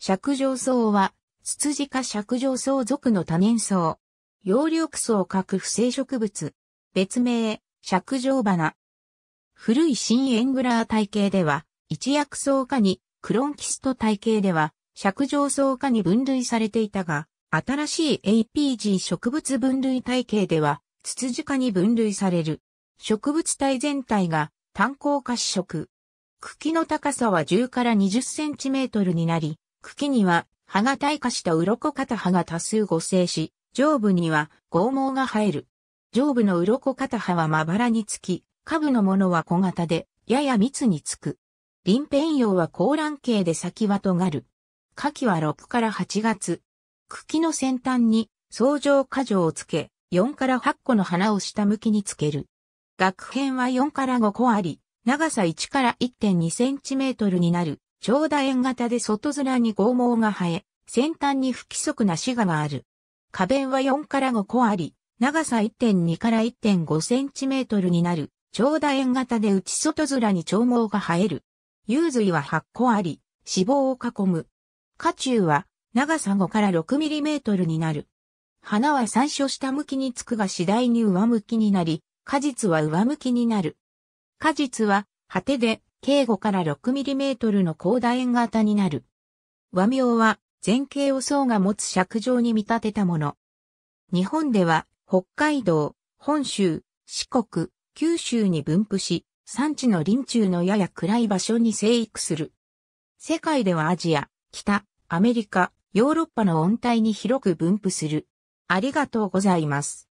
尺上草は、ツツジ科尺上草属の多年草。葉緑草各不正植物。別名、尺上花。古い新エングラー体系では、一薬草科に、クロンキスト体系では、尺上草科に分類されていたが、新しい APG 植物分類体系では、ツツジ科に分類される。植物体全体が単行化試食。茎の高さは10から20センチメートルになり、茎には葉が退化した鱗片葉が多数合生し、上部には剛毛が生える。上部の鱗片葉はまばらにつき、下部のものは小型で、やや密につく。臨辺葉は高卵形で先は尖る。花期は6から8月。茎の先端に相乗果樹をつけ、4から8個の花を下向きにつける。学片は4から5個あり、長さ1から1.2センチメートルになる。長楕円型で外面に剛毛が生え、先端に不規則な歯ががある。花弁は4から5個あり、長さ1.2から1.5センチメートルになる。長楕円型で内外面に長毛が生える。幽髄は8個あり、脂肪を囲む。花中は長さ5から6ミリメートルになる。花は最初下向きにつくが次第に上向きになり、果実は上向きになる。果実は果てで径5から 6mm の高大円型になる。和名は、前景を層が持つ尺状に見立てたもの。日本では、北海道、本州、四国、九州に分布し、産地の林中のやや暗い場所に生育する。世界ではアジア、北、アメリカ、ヨーロッパの温帯に広く分布する。ありがとうございます。